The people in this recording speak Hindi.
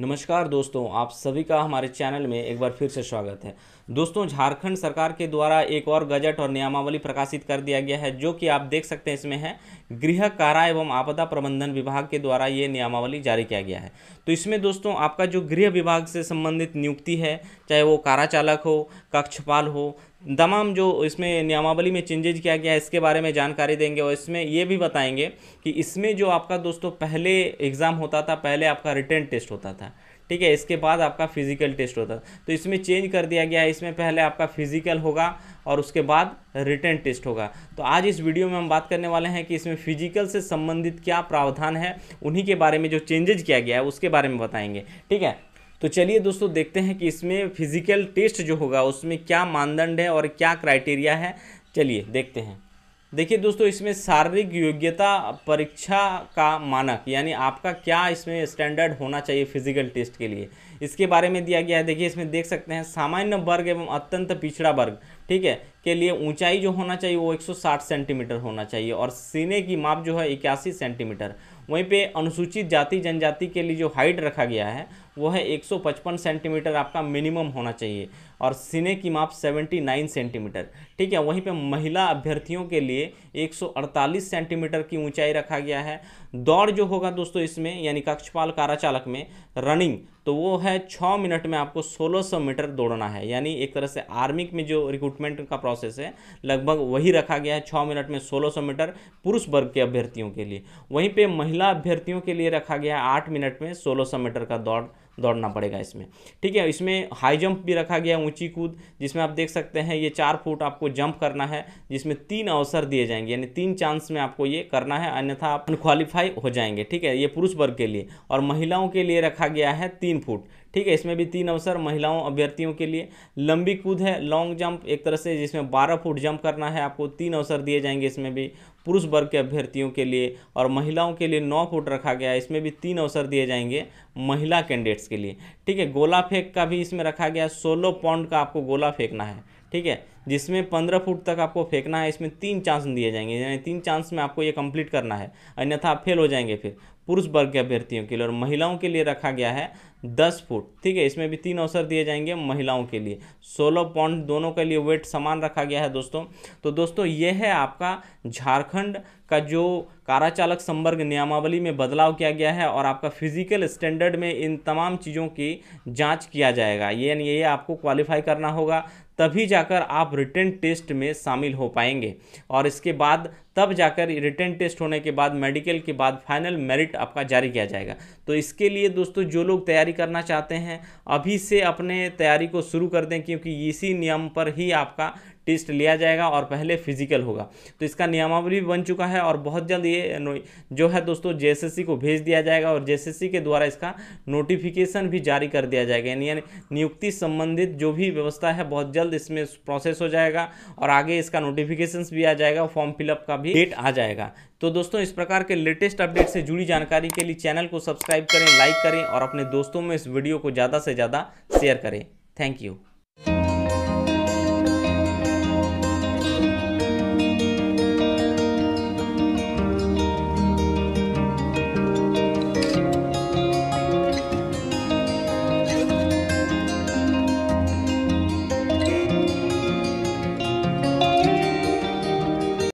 नमस्कार दोस्तों आप सभी का हमारे चैनल में एक बार फिर से स्वागत है दोस्तों झारखंड सरकार के द्वारा एक और गजट और नियमावली प्रकाशित कर दिया गया है जो कि आप देख सकते हैं इसमें है गृह कारा एवं आपदा प्रबंधन विभाग के द्वारा ये नियमावली जारी किया गया है तो इसमें दोस्तों आपका जो गृह विभाग से संबंधित नियुक्ति है चाहे वो कारा चालक हो कक्षपाल हो तमाम जो इसमें नियमावली में चेंजेज किया गया है इसके बारे में जानकारी देंगे और इसमें ये भी बताएंगे कि इसमें जो आपका दोस्तों पहले एग्ज़ाम होता था पहले आपका रिटर्न टेस्ट होता था ठीक है इसके बाद आपका फिजिकल टेस्ट होता था तो इसमें चेंज कर दिया गया है इसमें पहले आपका फिजिकल होगा और उसके बाद रिटर्न टेस्ट होगा तो आज इस वीडियो में हम बात करने वाले हैं कि इसमें फिजिकल से संबंधित क्या प्रावधान है उन्हीं के बारे में जो चेंजेज किया गया है उसके बारे में बताएंगे ठीक है तो चलिए दोस्तों देखते हैं कि इसमें फिजिकल टेस्ट जो होगा उसमें क्या मानदंड है और क्या क्राइटेरिया है चलिए देखते हैं देखिए दोस्तों इसमें शारीरिक योग्यता परीक्षा का मानक यानी आपका क्या इसमें स्टैंडर्ड होना चाहिए फिजिकल टेस्ट के लिए इसके बारे में दिया गया है देखिए इसमें देख सकते हैं सामान्य वर्ग एवं अत्यंत पिछड़ा वर्ग ठीक है के लिए ऊंचाई जो होना चाहिए वो 160 सेंटीमीटर होना चाहिए और सीने की माप जो है इक्यासी सेंटीमीटर वहीं पे अनुसूचित जाति जनजाति के लिए जो हाइट रखा गया है वो है 155 सेंटीमीटर आपका मिनिमम होना चाहिए और सीने की माप 79 सेंटीमीटर ठीक है वहीं पे महिला अभ्यर्थियों के लिए 148 सेंटीमीटर की ऊंचाई रखा गया है दौड़ जो होगा दोस्तों इसमें यानी कक्षपाल कारा चालक में रनिंग तो वो है छः मिनट में आपको 1600 मीटर दौड़ना है यानी एक तरह से आर्मी में जो रिक्रूटमेंट का प्रोसेस है लगभग वही रखा गया है छः मिनट में सौ मीटर पुरुष वर्ग के अभ्यर्थियों के लिए वहीं पे महिला महिला अभ्यर्थियों के लिए रखा गया है आठ मिनट में सोलह सौ मीटर का दौड़ दौड़ना पड़ेगा इसमें ठीक है इसमें हाई जंप भी रखा गया ऊंची कूद जिसमें आप देख सकते हैं ये चार फुट आपको जंप करना है जिसमें तीन अवसर दिए जाएंगे यानी तीन चांस में आपको ये करना है अन्यथा आप अनक्वालीफाई हो जाएंगे ठीक है ये पुरुष वर्ग के लिए और महिलाओं के लिए रखा गया है तीन फुट ठीक है इसमें भी तीन अवसर महिलाओं अभ्यर्थियों के लिए लंबी कूद है लॉन्ग जंप एक तरह से जिसमें बारह फुट जंप करना है आपको तीन अवसर दिए जाएंगे इसमें भी पुरुष वर्ग के अभ्यर्थियों के लिए और महिलाओं के लिए नौ फुट रखा गया है इसमें भी तीन अवसर दिए जाएंगे महिला कैंडिडेट्स के लिए ठीक है गोला फेंक का भी इसमें रखा गया है सोलह पाउंड का आपको गोला फेंकना है ठीक है जिसमें पंद्रह फुट तक आपको फेंकना है इसमें तीन चांस दिए जाएंगे यानी तीन चांस में आपको ये कंप्लीट करना है अन्यथा आप फेल हो जाएंगे फिर पुरुष वर्ग के अभ्यर्थियों के लिए और महिलाओं के लिए रखा गया है दस फुट ठीक है इसमें भी तीन अवसर दिए जाएंगे महिलाओं के लिए सोलह पॉइंट दोनों के लिए वेट समान रखा गया है दोस्तों तो दोस्तों ये है आपका झारखंड का जो कारा चालक संवर्ग नियमावली में बदलाव किया गया है और आपका फिजिकल स्टैंडर्ड में इन तमाम चीज़ों की जांच किया जाएगा ये यानी ये आपको क्वालिफाई करना होगा तभी जाकर आप रिटर्न टेस्ट में शामिल हो पाएंगे और इसके बाद तब जाकर रिटर्न टेस्ट होने के बाद मेडिकल के बाद फाइनल मेरिट आपका जारी किया जाएगा तो इसके लिए दोस्तों जो लोग तैयारी करना चाहते हैं अभी से अपने तैयारी को शुरू कर दें क्योंकि इसी नियम पर ही आपका टेस्ट लिया जाएगा और पहले फिजिकल होगा तो इसका नियमावली बन चुका है और बहुत जल्द ये जो है दोस्तों जे को भेज दिया जाएगा और जे के द्वारा इसका नोटिफिकेशन भी जारी कर दिया जाएगा यानी नियुक्ति संबंधित जो भी व्यवस्था है बहुत जल्द इसमें प्रोसेस हो जाएगा और आगे इसका नोटिफिकेशन भी आ जाएगा फॉर्म फिलअप का भी डेट आ जाएगा तो दोस्तों इस प्रकार के लेटेस्ट अपडेट से जुड़ी जानकारी के लिए चैनल को सब्सक्राइब करें लाइक करें और अपने दोस्तों में इस वीडियो को ज़्यादा से ज़्यादा शेयर करें थैंक यू